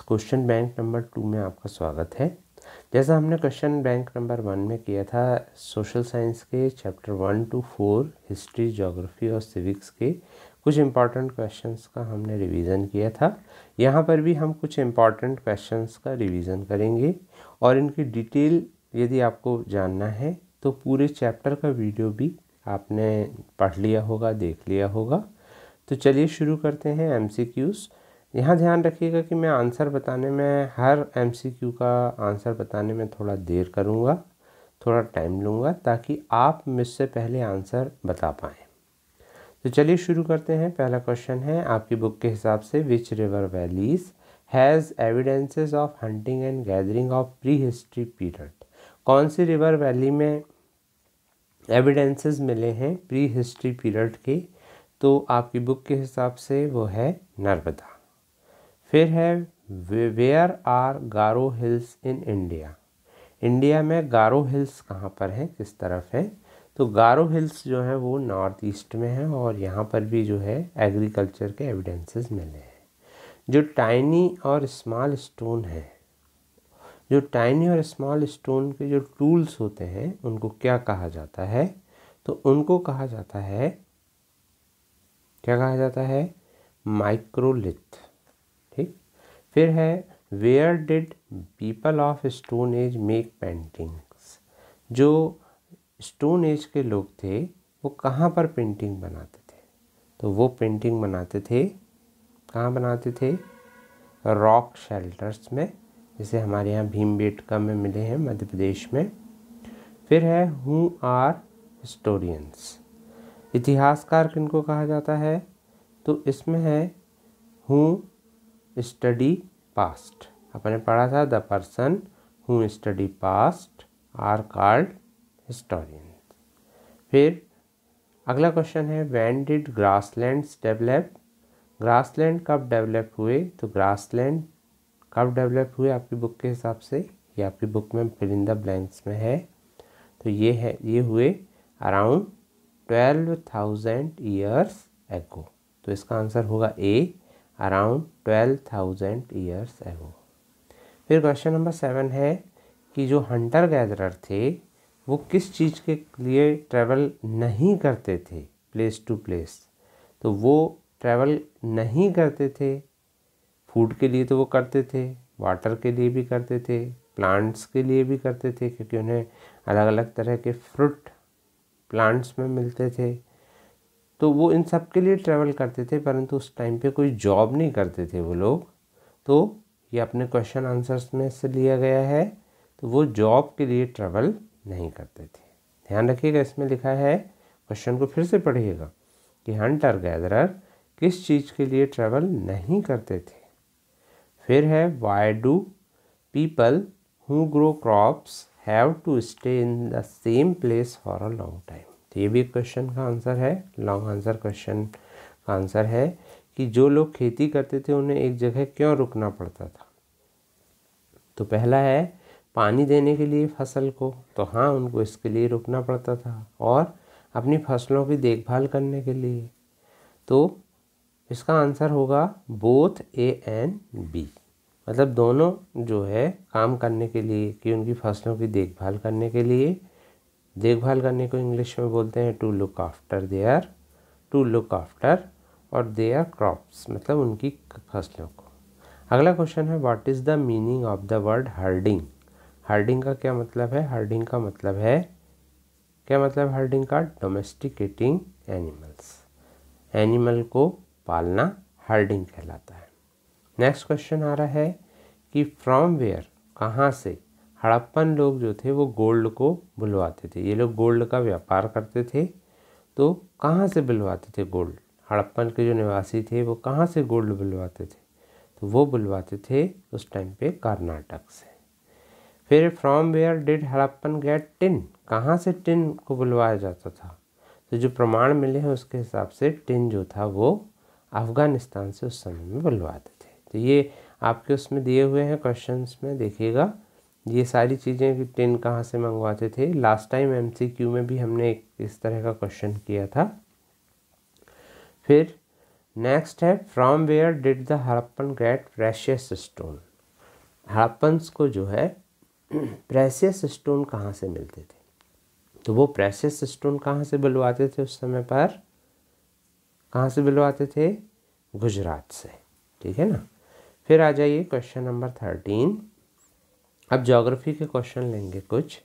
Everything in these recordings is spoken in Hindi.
क्वेश्चन बैंक नंबर टू में आपका स्वागत है जैसा हमने क्वेश्चन बैंक नंबर वन में किया था सोशल साइंस के chapter one two four history geography और सिविक्स के कुछ इम्पॉर्टेंट क्वेश्चंस का हमने रिवीजन किया था यहाँ पर भी हम कुछ इम्पॉर्टेंट क्वेश्चंस का रिवीजन करेंगे और इनकी डिटेल यदि आपको जानना है तो पूरे चैप्टर का वीडियो भी आपने पढ़ लिया होगा देख लिया होगा तो चलिए शुरू करते हैं एम सी क्यूज़ यहाँ ध्यान रखिएगा कि मैं आंसर बताने में हर एम का आंसर बताने में थोड़ा देर करूँगा थोड़ा टाइम लूँगा ताकि आप मुझसे पहले आंसर बता पाएँ तो चलिए शुरू करते हैं पहला क्वेश्चन है आपकी बुक के हिसाब से which river valleys has evidences of hunting and gathering of pre history period कौन सी रिवर वैली में एविडेंसेस मिले हैं प्री हिस्ट्री पीरियड के तो आपकी बुक के हिसाब से वो है नर्मदा फिर है where are Garo hills in India India में गारो हिल्स कहाँ पर है किस तरफ है तो गारो हिल्स जो है वो नॉर्थ ईस्ट में है और यहाँ पर भी जो है एग्रीकल्चर के एविडेंसेस मिले हैं जो टाइनी और स्मॉल स्टोन है जो टाइनी और स्मॉल स्टोन के जो टूल्स होते हैं उनको क्या कहा जाता है तो उनको कहा जाता है क्या कहा जाता है माइक्रोलिथ फिर है where did people of stone age make paintings जो स्टोन एज के लोग थे वो कहाँ पर पेंटिंग बनाते थे तो वो पेंटिंग बनाते थे कहाँ बनाते थे रॉक शेल्टर्स में जैसे हमारे यहाँ भीम बेटका में मिले हैं मध्य प्रदेश में फिर है हु आर हिस्टोरियंस इतिहासकार किनको कहा जाता है तो इसमें है हूँ स्टडी पास्ट अपने पढ़ा था the person who study past are called historian फिर अगला क्वेश्चन है when did land develop land कब डेवलप हुए तो लैंड कब डेवलप हुए आपकी बुक के हिसाब से ये आपकी बुक में परिंदा इन द ब्लैंक्स में है तो ये है ये हुए अराउंड ट्वेल्व थाउजेंड ईयर्स एगो तो इसका आंसर होगा A around twelve thousand years ago फिर क्वेश्चन नंबर सेवन है कि जो हंटर गैदरर थे वो किस चीज़ के लिए ट्रैवल नहीं करते थे प्लेस टू प्लेस तो वो ट्रैवल नहीं करते थे फूड के लिए तो वो करते थे वाटर के लिए भी करते थे प्लांट्स के लिए भी करते थे क्योंकि उन्हें अलग अलग तरह के फ्रूट प्लांट्स में मिलते थे तो वो इन सब के लिए ट्रैवल करते थे परंतु उस टाइम पे कोई जॉब नहीं करते थे वो लोग तो ये अपने क्वेश्चन आंसर्स में से लिया गया है तो वो जॉब के लिए ट्रैवल नहीं करते थे ध्यान रखिएगा इसमें लिखा है क्वेश्चन को फिर से पढ़िएगा कि हंटर गैदरर किस चीज़ के लिए ट्रैवल नहीं करते थे फिर है why do people who grow crops have to stay in the same place for a long time तो ये भी क्वेश्चन का आंसर है लॉन्ग आंसर क्वेश्चन का आंसर है कि जो लोग खेती करते थे उन्हें एक जगह क्यों रुकना पड़ता था तो पहला है पानी देने के लिए फसल को तो हाँ उनको इसके लिए रुकना पड़ता था और अपनी फसलों की देखभाल करने के लिए तो इसका आंसर होगा बोथ ए एंड बी मतलब दोनों जो है काम करने के लिए कि उनकी फसलों की देखभाल करने के लिए देखभाल करने को इंग्लिश में बोलते हैं to look after their to look after और देयर क्रॉप्स मतलब उनकी फसलों को अगला क्वेश्चन है what is the meaning of the word herding herding का क्या मतलब है हर्डिंग का मतलब है क्या मतलब हर्डिंग का डोमेस्टिकेटिंग एनिमल्स एनिमल को पालना हर्डिंग कहलाता है नेक्स्ट क्वेश्चन आ रहा है कि फ्रॉम वेयर कहाँ से हड़प्पन लोग जो थे वो गोल्ड को बुलवाते थे ये लोग गोल्ड का व्यापार करते थे तो कहाँ से बुलवाते थे गोल्ड हड़प्पन के जो निवासी थे वो कहाँ से गोल्ड बुलवाते थे तो वो बुलवाते थे उस टाइम पे कर्नाटक से फिर from where did Harappan get tin कहाँ से टिन को बुलवाया जाता था तो जो प्रमाण मिले हैं उसके हिसाब से टिन जो था वो अफ़गानिस्तान से उस समय में बुलवाते थे तो ये आपके उसमें दिए हुए हैं क्वेश्चंस में देखिएगा ये सारी चीज़ें कि कहाँ से मंगवाते थे लास्ट टाइम एम में भी हमने एक इस तरह का क्वेश्चन किया था फिर नेक्स्ट है from where did the Harappan get precious stone Harappans को जो है प्रेशियस स्टोन कहाँ से मिलते थे तो वो प्रेशियस स्टोन कहाँ से बुलवाते थे उस समय पर कहाँ से बुलवाते थे गुजरात से ठीक है ना फिर आ जाइए क्वेश्चन नंबर थर्टीन अब जोग्राफ़ी के क्वेश्चन लेंगे कुछ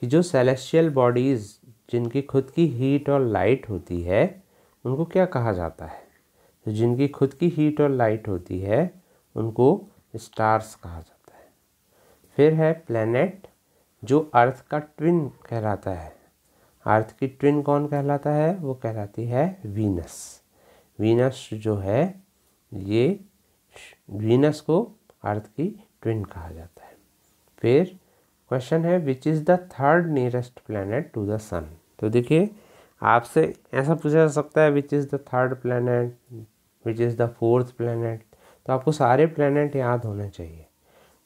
कि जो सेलेस्टियल बॉडीज़ जिनकी खुद की हीट और लाइट होती है उनको क्या कहा जाता है तो जिनकी खुद की हीट और लाइट होती है उनको स्टार्स कहा जाता है फिर है प्लैनेट जो अर्थ का ट्विन कहलाता है अर्थ की ट्विन कौन कहलाता है वो कहलाती है वीनस वीनस जो है ये वीनस को अर्थ की ट्विन कहा जाता है फिर क्वेश्चन है which is the third nearest planet to the sun तो देखिए आपसे ऐसा पूछा जा सकता है which is the third planet which is the fourth planet तो आपको सारे प्लानट याद होने चाहिए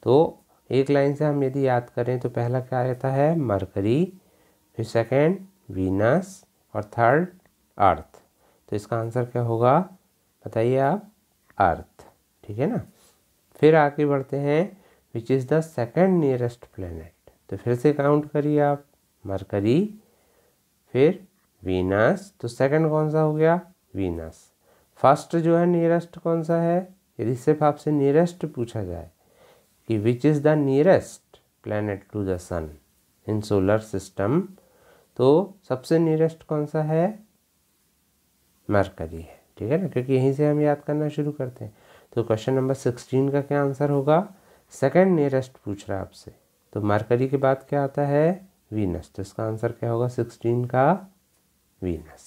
तो एक लाइन से हम यदि याद करें तो पहला क्या रहता है मरकरी फिर सेकेंड वीनस और थर्ड अर्थ तो इसका आंसर क्या होगा बताइए आप अर्थ ठीक है ना फिर आगे बढ़ते हैं which is the second nearest planet तो फिर से काउंट करिए आप मरकरी फिर वीनस तो सेकेंड कौन सा हो गया वीनस फर्स्ट जो है नियरेस्ट कौन सा है यदि सिर्फ आपसे नियरेस्ट पूछा जाए कि which is the nearest planet to the sun in solar system तो सबसे नियरेस्ट कौन सा है मरकरी है ठीक है ना क्योंकि यहीं से हम याद करना शुरू करते हैं तो क्वेश्चन नंबर सिक्सटीन का क्या आंसर होगा सेकेंड नियरेस्ट पूछ रहा है आपसे तो मरकरी के बाद क्या आता है वीनस तो इसका आंसर क्या होगा सिक्सटीन का Venus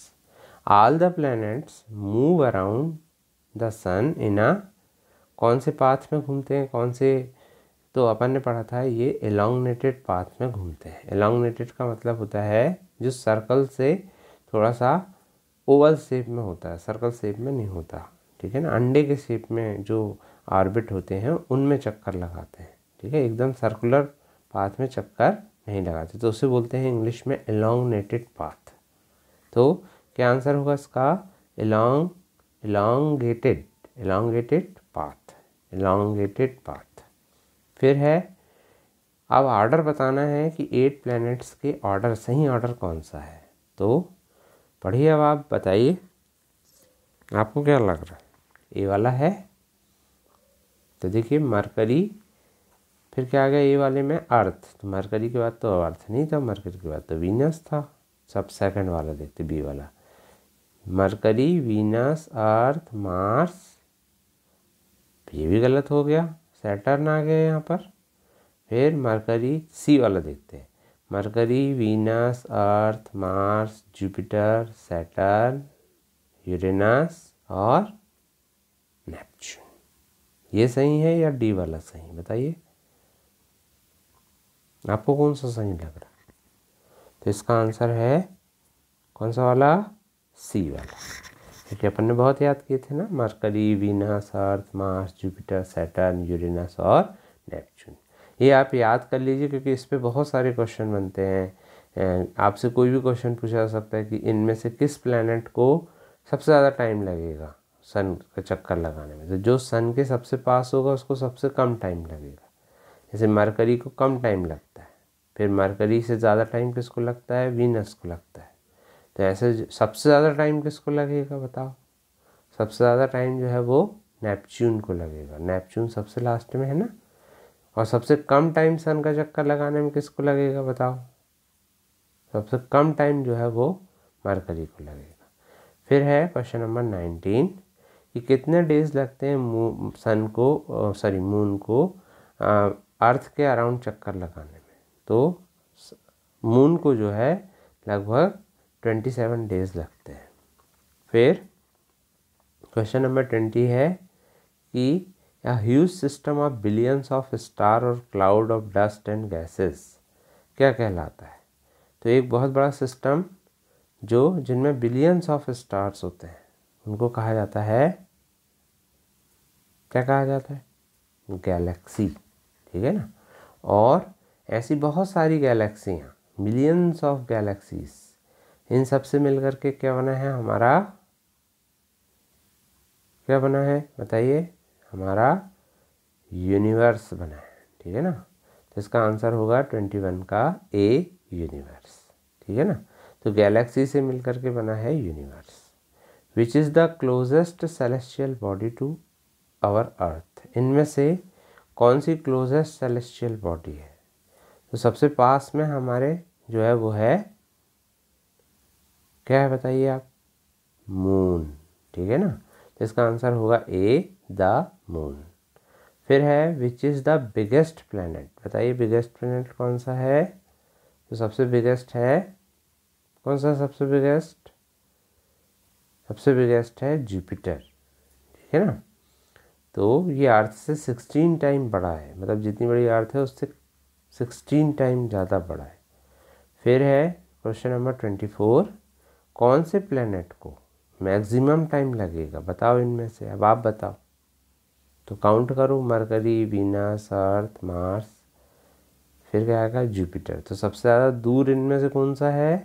all the planets move around the sun in a कौन से पाथ में घूमते हैं कौन से तो अपन ने पढ़ा था ये एलोंगनेटेड पाथ में घूमते हैं एलोंगनेटेड का मतलब होता है जो सर्कल से थोड़ा सा ओवल शेप में होता है सर्कल शेप में नहीं होता ठीक है ना अंडे के शेप में जो ऑर्बिट होते हैं उनमें चक्कर लगाते हैं ठीक है एकदम सर्कुलर पाथ में चक्कर नहीं लगाते तो उसे बोलते हैं इंग्लिश में एलोंगनेटेड पाथ तो क्या आंसर होगा इसका along elongated elongated path elongated path फिर है अब ऑर्डर बताना है कि एट प्लैनेट्स के ऑर्डर सही ऑर्डर कौन सा है तो पढ़िए अब आप बताइए आपको क्या लग रहा है ये वाला है तो देखिए मरकरी फिर क्या आ गया ये वाले में अर्थ तो मरकरी के बाद तो अर्थ नहीं था मरकरी के बाद तो वीनस था सब सेकंड वाला देखते बी वाला मरकरी वीनस अर्थ मार्स तो ये भी गलत हो गया सैटर्न आ गया यहाँ पर फिर मरकरी सी वाला देखते हैं Mercury Venus Earth Mars Jupiter Saturn Uranus और नेपच्यून ये सही है या डी वाला सही बताइए आपको कौन सा सही लग रहा है तो इसका आंसर है कौन सा वाला सी वाला क्योंकि अपन ने बहुत याद किए थे ना Mercury Venus Earth Mars Jupiter Saturn Uranus और नेपच्यून ये आप याद कर लीजिए क्योंकि इस पर बहुत सारे क्वेश्चन बनते हैं आपसे कोई भी क्वेश्चन पूछा जा सकता है कि इनमें से किस प्लानट को सबसे ज़्यादा टाइम लगेगा सन का चक्कर लगाने में तो जो सन के सबसे पास होगा उसको सबसे कम टाइम लगेगा जैसे मरकरी को कम टाइम लगता है फिर मरकरी से ज़्यादा टाइम किसको लगता है वीनस को लगता है तो ऐसे सबसे ज़्यादा टाइम किसको लगेगा बताओ सबसे ज़्यादा टाइम जो है वो नेपच्यून को लगेगा नेपच्यून सबसे लास्ट में है ना और सबसे कम टाइम सन का चक्कर लगाने में किसको लगेगा बताओ सबसे कम टाइम जो है वो मरकरी को लगेगा फिर है क्वेश्चन नंबर नाइनटीन कि कितने डेज लगते हैं सन को सॉरी मून को अर्थ के अराउंड चक्कर लगाने में तो मून को जो है लगभग ट्वेंटी सेवन डेज लगते हैं फिर क्वेश्चन नंबर ट्वेंटी है कि huge system of billions of star और cloud of dust and gases क्या कहलाता है तो एक बहुत बड़ा सिस्टम जो जिनमें बिलियंस ऑफ स्टार्स होते हैं उनको कहा जाता है क्या कहा जाता है गैलेक्सी ठीक है ना और ऐसी बहुत सारी गैलेक्सियाँ मिलियंस ऑफ गैलेक्सीज इन सब से मिल कर के क्या बना है हमारा क्या बना है बताइए हमारा यूनिवर्स बना है ठीक है ना तो इसका आंसर होगा ट्वेंटी वन का ए यूनिवर्स ठीक है ना तो गैलेक्सी से मिलकर के बना है universe which is the closest celestial body to our Earth इनमें से कौन सी क्लोजेस्ट सेलेस्टियल बॉडी है तो सबसे पास में हमारे जो है वो है क्या है बताइए आप मून ठीक है ना तो इसका आंसर होगा ए द मून फिर है which is the biggest planet बताइए बिगेस्ट प्लानट कौन सा है तो सबसे बिगेस्ट है कौन सा सबसे बिगेस्ट सबसे बिगेस्ट है जुपिटर ठीक है ना तो ये अर्थ से सिक्सटीन टाइम बड़ा है मतलब जितनी बड़ी अर्थ है उससे सिक्सटीन टाइम ज़्यादा बड़ा है फिर है क्वेश्चन नंबर ट्वेंटी फोर कौन से प्लेनेट को मैक्सिमम टाइम लगेगा बताओ इनमें से अब आप बताओ तो काउंट करो मरकरी वीनस अर्थ मार्स फिर क्या आएगा जुपिटर तो सबसे ज़्यादा दूर इनमें से कौन सा है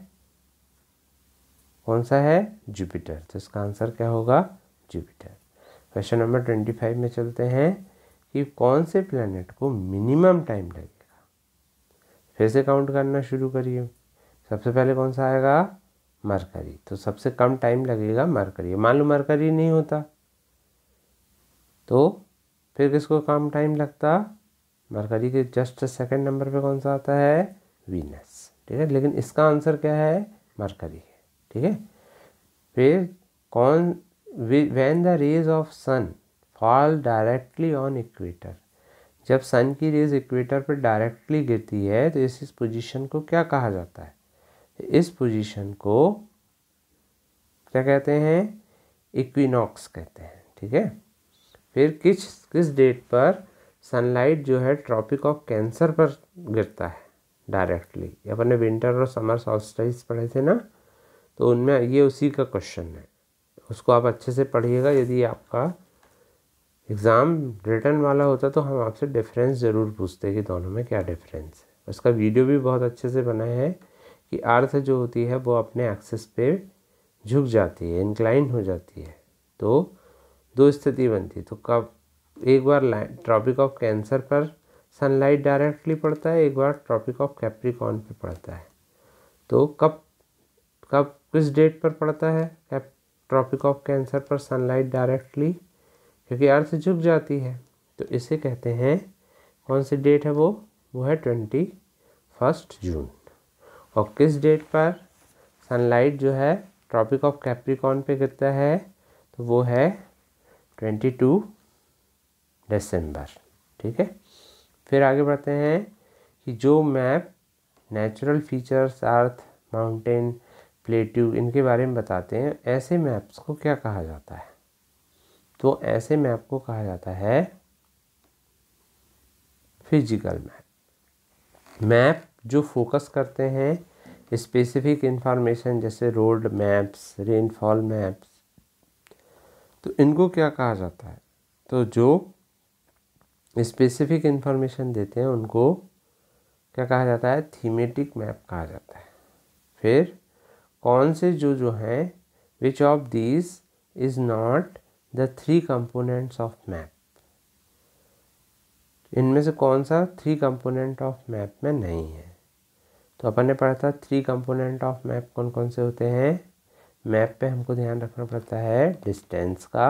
कौन सा है जुपिटर तो इसका आंसर क्या होगा Jupiter question number twenty five में चलते हैं कि कौन से प्लानट को मिनिमम टाइम लगेगा फिर से काउंट करना शुरू करिए सबसे पहले कौन सा आएगा मरकरी तो सबसे कम टाइम लगेगा मरकरी मान लो मरकरी नहीं होता तो फिर किसको कम टाइम लगता मरकरी के जस्ट सेकंड नंबर पे कौन सा आता है वीनस ठीक है लेकिन इसका आंसर क्या है मरकरी है ठीक है फिर कौन when the rays of sun fall directly on equator जब सन की रेज इक्वेटर पर डायरेक्टली गिरती है तो इस इस पोजीशन को क्या कहा जाता है इस पोजीशन को क्या कहते हैं इक्विनॉक्स कहते हैं ठीक है फिर किस किस डेट पर सनलाइट जो है ट्रॉपिक ऑफ कैंसर पर गिरता है डायरेक्टली अपने विंटर और समर सॉस्टाइज पढ़े थे ना तो उनमें ये उसी का क्वेश्चन है उसको आप अच्छे से पढ़िएगा यदि आपका एग्ज़ाम रिटर्न वाला होता तो हम आपसे डिफरेंस ज़रूर पूछते कि दोनों में क्या डिफरेंस है उसका वीडियो भी बहुत अच्छे से बना है कि अर्थ जो होती है वो अपने एक्सेस पे झुक जाती है इंक्लाइन हो जाती है तो दो स्थिति बनती है तो कब एक बार ट्रॉपिक ऑफ कैंसर पर सनलाइट डायरेक्टली पड़ता है एक बार ट्रॉपिक ऑफ कैप्रिकॉन पे पड़ता है तो कब कब किस डेट पर पड़ता है कैप ट्रॉपिक ऑफ कैंसर पर सनलाइट डायरेक्टली क्योंकि अर्थ झुक जाती है तो इसे कहते हैं कौन सी डेट है वो वो है ट्वेंटी फर्स्ट जून और किस डेट पर सनलाइट जो है ट्रॉपिक ऑफ कैप्रिकॉन पे गिरता है तो वो है ट्वेंटी टू दिसंबर ठीक है फिर आगे बढ़ते हैं कि जो map natural features earth mountain plateau इनके बारे में बताते हैं ऐसे मैप्स को क्या कहा जाता है तो ऐसे मैप को कहा जाता है फिजिकल मैप मैप जो फोकस करते हैं स्पेसिफिक इंफॉर्मेशन जैसे रोड मैप्स रेनफॉल मैप्स तो इनको क्या कहा जाता है तो जो स्पेसिफिक इंफॉर्मेशन देते हैं उनको क्या कहा जाता है थीमेटिक मैप कहा जाता है फिर कौन से जो जो हैं which of these is not the three components of map इनमें से कौन सा थ्री कंपोनेंट ऑफ मैप में नहीं है तो अपन ने पढ़ा था थ्री कंपोनेंट ऑफ मैप कौन कौन से होते हैं मैप पे हमको ध्यान रखना पड़ता है डिस्टेंस का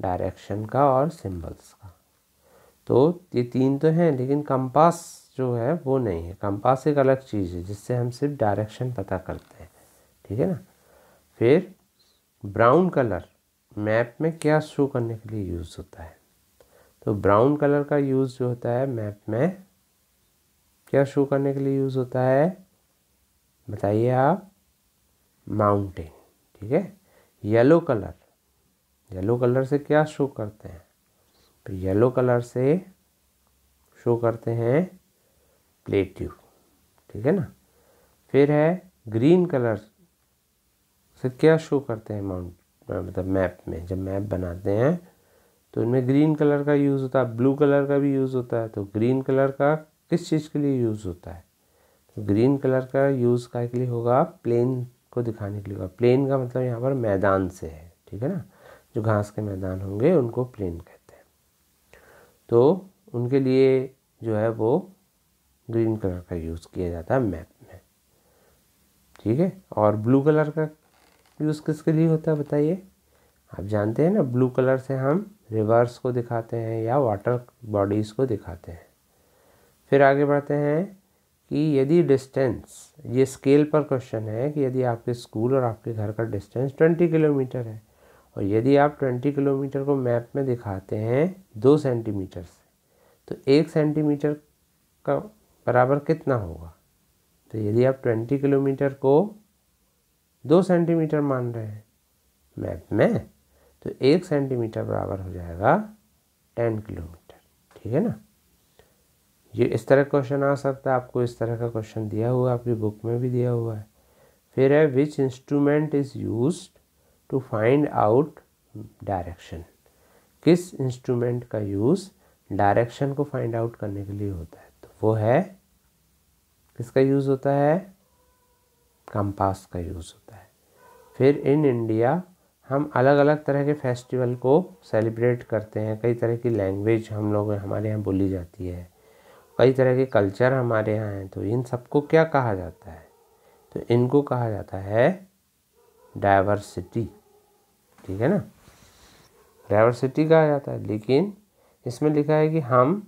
डायरेक्शन का और सिंबल्स का तो ये तीन तो हैं लेकिन कंपास जो है वो नहीं है कंपास एक अलग चीज़ है जिससे हम सिर्फ डायरेक्शन पता करते हैं ठीक है ना फिर ब्राउन कलर मैप में क्या शो करने के लिए यूज़ होता है तो ब्राउन कलर का यूज़ जो होता है मैप में क्या शो करने के लिए यूज़ होता है बताइए आप माउंटेन ठीक है येलो कलर येलो कलर से क्या शो करते हैं तो येलो कलर से शो करते हैं प्लेट्यू ठीक है ना फिर है ग्रीन कलर फिर क्या शो करते हैं माउंट मतलब मैप में जब मैप बनाते हैं तो इनमें ग्रीन कलर का यूज़ होता है ब्लू कलर का भी यूज़ होता है तो ग्रीन कलर का किस चीज़ के लिए यूज़ होता है तो ग्रीन कलर का यूज़ का के लिए होगा प्लेन को दिखाने के लिए होगा प्लेन का मतलब यहाँ पर मैदान से है ठीक है ना जो घास के मैदान होंगे उनको प्लेन कहते हैं तो उनके लिए जो है वो ग्रीन कलर का यूज़ किया जाता है मैप में ठीक है और ब्लू कलर का यूज़ किसके लिए होता है बताइए आप जानते हैं ना ब्लू कलर से हम रिवर्स को दिखाते हैं या वाटर बॉडीज़ को दिखाते हैं फिर आगे बढ़ते हैं कि यदि डिस्टेंस ये स्केल पर क्वेश्चन है कि यदि आपके स्कूल और आपके घर का डिस्टेंस ट्वेंटी किलोमीटर है और यदि आप ट्वेंटी किलोमीटर को मैप में दिखाते हैं दो सेंटीमीटर से तो एक सेंटीमीटर का बराबर कितना होगा तो यदि आप ट्वेंटी किलोमीटर को दो सेंटीमीटर मान रहे हैं मैप में तो एक सेंटीमीटर बराबर हो जाएगा टेन किलोमीटर ठीक है ना ये इस तरह क्वेश्चन आ सकता है आपको इस तरह का क्वेश्चन दिया हुआ है आपकी बुक में भी दिया हुआ है फिर है which instrument is use to find out direction किस इंस्ट्रूमेंट का यूज़ डायरेक्शन को फाइंड आउट करने के लिए होता है तो वो है किसका यूज़ होता है कंपास का यूज़ होता है फिर इन इंडिया हम अलग अलग तरह के फेस्टिवल को सेलिब्रेट करते हैं कई तरह की लैंग्वेज हम लोग हमारे यहाँ बोली जाती है कई तरह के कल्चर हमारे यहाँ हैं तो इन सबको क्या कहा जाता है तो इनको कहा जाता है डाइवर्सिटी ठीक है ना डाइवर्सिटी कहा जाता है लेकिन इसमें लिखा है कि हम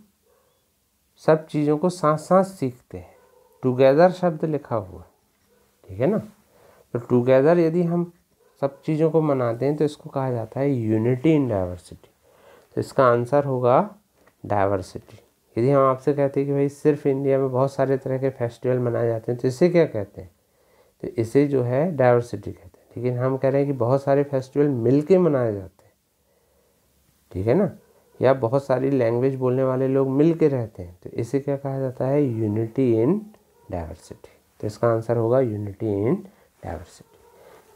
सब चीज़ों को साथ साथ सीखते हैं टुगेदर शब्द लिखा हुआ है ठीक है ना तो टुगेदर यदि हम सब चीज़ों को मनाते हैं तो इसको कहा जाता है यूनिटी इन डाइवर्सिटी तो इसका आंसर होगा डाइवर्सिटी यदि हम आपसे कहते हैं कि भाई सिर्फ इंडिया में बहुत सारे तरह के फेस्टिवल मनाए जाते हैं तो इसे क्या कहते हैं तो इसे जो है डाइवर्सिटी कहते हैं लेकिन हम कह रहे हैं कि बहुत सारे फेस्टिवल मिल के मनाए जाते हैं ठीक है ना या बहुत सारी लैंग्वेज बोलने वाले लोग मिल के रहते हैं तो इसे क्या कहा जाता है यूनिटी इन डाइवर्सिटी तो इसका आंसर होगा यूनिटी इन डाइवर्सिटी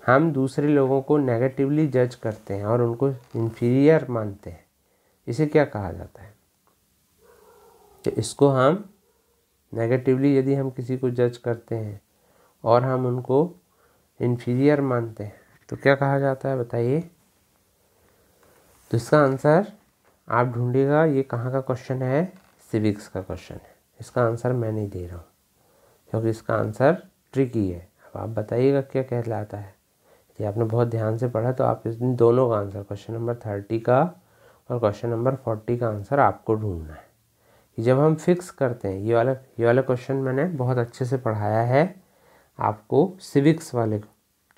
हम दूसरे लोगों को नेगेटिवली जज करते हैं और उनको इन्फीरियर मानते हैं इसे क्या कहा जाता है तो इसको हम नेगेटिवली यदि हम किसी को जज करते हैं और हम उनको इन्फीरियर मानते हैं तो क्या कहा जाता है बताइए तो इसका आंसर आप ढूंढिएगा ये कहाँ का क्वेश्चन है सिविक्स का क्वेश्चन है इसका आंसर मैं नहीं दे रहा हूँ क्योंकि इसका आंसर ट्रिकी है अब आप बताइएगा क्या कहलाता है यदि आपने बहुत ध्यान से पढ़ा तो आप इस दिन दोनों का आंसर क्वेश्चन नंबर थर्टी का और क्वेश्चन नंबर फोर्टी का आंसर आपको ढूंढना है कि जब हम फिक्स करते हैं ये वाला ये वाला क्वेश्चन मैंने बहुत अच्छे से पढ़ाया है आपको सिविक्स वाले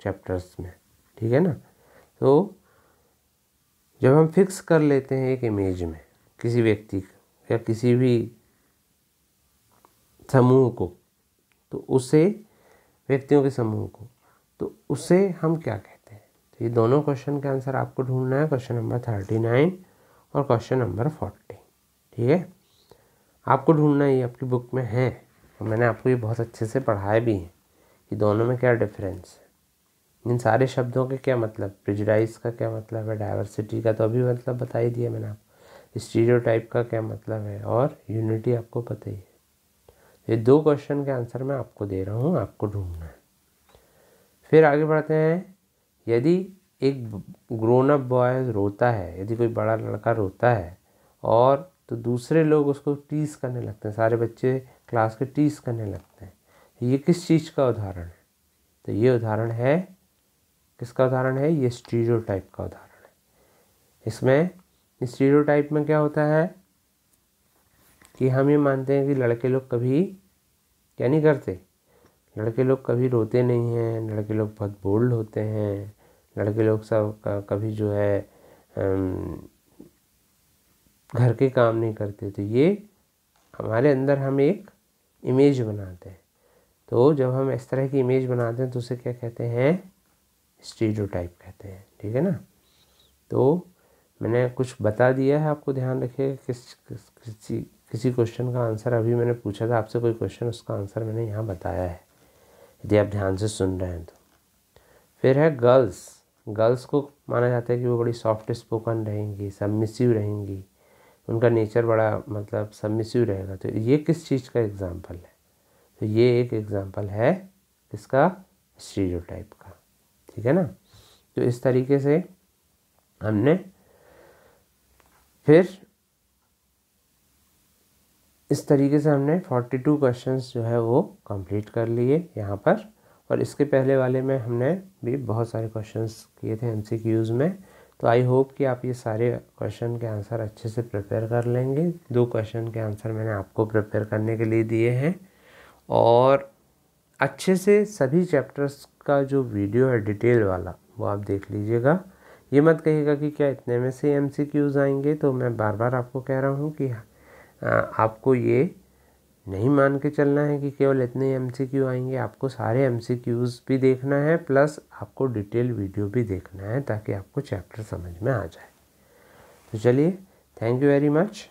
चैप्टर्स में ठीक है ना तो जब हम फिक्स कर लेते हैं एक इमेज में किसी व्यक्ति या किसी भी समूह को तो उसे व्यक्तियों के समूह को तो उसे हम क्या कहते हैं तो ये दोनों क्वेश्चन का आंसर आपको ढूंढना है क्वेश्चन नंबर थर्टी नाइन और क्वेश्चन नंबर फोर्टी ठीक है आपको ढूंढना ये आपकी बुक में है और मैंने आपको ये बहुत अच्छे से पढ़ाए भी हैं कि दोनों में क्या डिफरेंस है इन सारे शब्दों के क्या मतलब प्रिजडाइज का क्या मतलब है डाइवर्सिटी का तो अभी मतलब बता ही दिया मैंने आपको स्टीरियो का क्या मतलब है और यूनिटी आपको पता ही है ये दो क्वेश्चन के आंसर मैं आपको दे रहा हूँ आपको ढूंढना है फिर आगे बढ़ते हैं यदि एक ग्रोन अप बॉय रोता है यदि कोई बड़ा लड़का रोता है और तो दूसरे लोग उसको टीस करने लगते हैं सारे बच्चे क्लास के टीस करने लगते हैं ये किस चीज़ का उदाहरण है तो ये उदाहरण है किसका उदाहरण है ये स्टीरियोटाइप का उदाहरण है इसमें स्टीरियोटाइप में क्या होता है कि हम ये मानते हैं कि लड़के लोग कभी क्या नहीं करते लड़के लोग कभी रोते नहीं हैं लड़के लोग बहुत बोल्ड होते हैं लड़के लोग सब कभी जो है घर के काम नहीं करते तो ये हमारे अंदर हम एक इमेज बनाते हैं तो जब हम इस तरह की इमेज बनाते हैं तो उसे क्या कहते हैं टाइप कहते हैं ठीक है ना तो मैंने कुछ बता दिया है आपको ध्यान रखिएगा किस किस किसी किसी क्वेश्चन का आंसर अभी मैंने पूछा था आपसे कोई क्वेश्चन उसका आंसर मैंने यहाँ बताया है यदि आप ध्यान से सुन रहे हैं तो फिर है गर्ल्स गर्ल्स को माना जाता है कि वो बड़ी सॉफ्ट स्पोकन रहेंगी सबमिसिव रहेंगी उनका नेचर बड़ा मतलब सबमिसिव रहेगा तो ये किस चीज़ का एग्ज़ाम्पल है तो ये एक एग्ज़ाम्पल है इसका टाइप का ठीक है ना तो इस तरीके से हमने फिर इस तरीके से हमने 42 क्वेश्चंस जो है वो कंप्लीट कर लिए यहाँ पर और इसके पहले वाले में हमने भी बहुत सारे क्वेश्चंस किए थे एमसीक्यूज़ में तो आई होप कि आप ये सारे क्वेश्चन के आंसर अच्छे से प्रिपेयर कर लेंगे दो क्वेश्चन के आंसर मैंने आपको प्रिपेयर करने के लिए दिए हैं और अच्छे से सभी चैप्टर्स का जो वीडियो है डिटेल वाला वो आप देख लीजिएगा ये मत कहिएगा कि क्या इतने में से एम आएंगे तो मैं बार बार आपको कह रहा हूँ कि आपको ये नहीं मान के चलना है कि केवल इतने एम सी क्यू आएंगे आपको सारे एम सी क्यूज़ भी देखना है प्लस आपको डिटेल वीडियो भी देखना है ताकि आपको चैप्टर समझ में आ जाए तो चलिए थैंक यू वेरी मच